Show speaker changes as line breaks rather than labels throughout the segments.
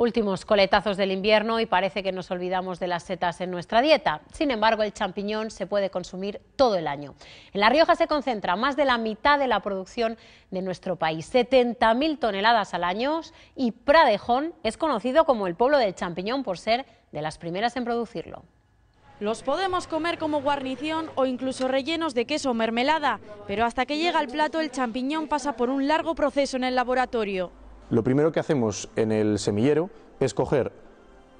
últimos coletazos del invierno y parece que nos olvidamos de las setas en nuestra dieta. Sin embargo, el champiñón se puede consumir todo el año. En La Rioja se concentra más de la mitad de la producción de nuestro país, 70.000 toneladas al año y Pradejón es
conocido como
el pueblo del champiñón por ser de las primeras en producirlo.
Los podemos comer como guarnición o incluso rellenos de queso o mermelada, pero hasta que llega al plato el champiñón pasa por un largo proceso en el laboratorio.
Lo primero que hacemos en el semillero es coger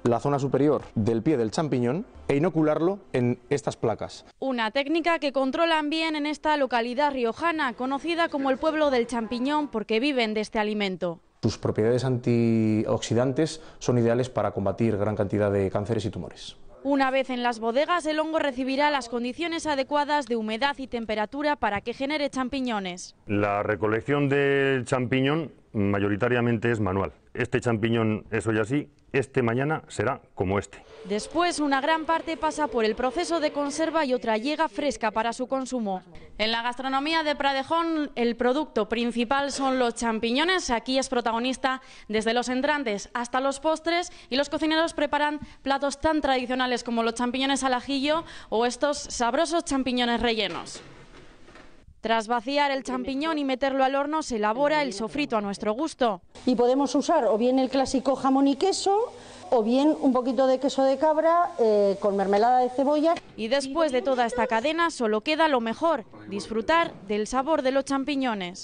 la zona superior del pie del champiñón e inocularlo en estas placas.
Una técnica que controlan bien en esta localidad riojana, conocida como el pueblo del champiñón porque viven de este alimento.
Sus propiedades antioxidantes son ideales para combatir gran cantidad de cánceres y tumores.
Una vez en las bodegas, el hongo recibirá las condiciones adecuadas de humedad y temperatura para que genere champiñones.
La recolección del champiñón mayoritariamente es manual. Este champiñón es hoy así, este mañana será como este.
Después, una gran parte pasa por el proceso de conserva y otra llega fresca para su consumo. En la gastronomía de Pradejón, el producto principal son los champiñones. Aquí es protagonista desde los entrantes hasta los postres y los cocineros preparan platos tan tradicionales como los champiñones al ajillo o estos sabrosos champiñones rellenos. Tras vaciar el champiñón y meterlo al horno, se elabora el sofrito a nuestro gusto. Y podemos usar o bien el clásico jamón
y queso, o bien un poquito de queso de cabra eh, con mermelada de cebolla.
Y después de toda esta cadena solo queda lo mejor, disfrutar del sabor de los champiñones.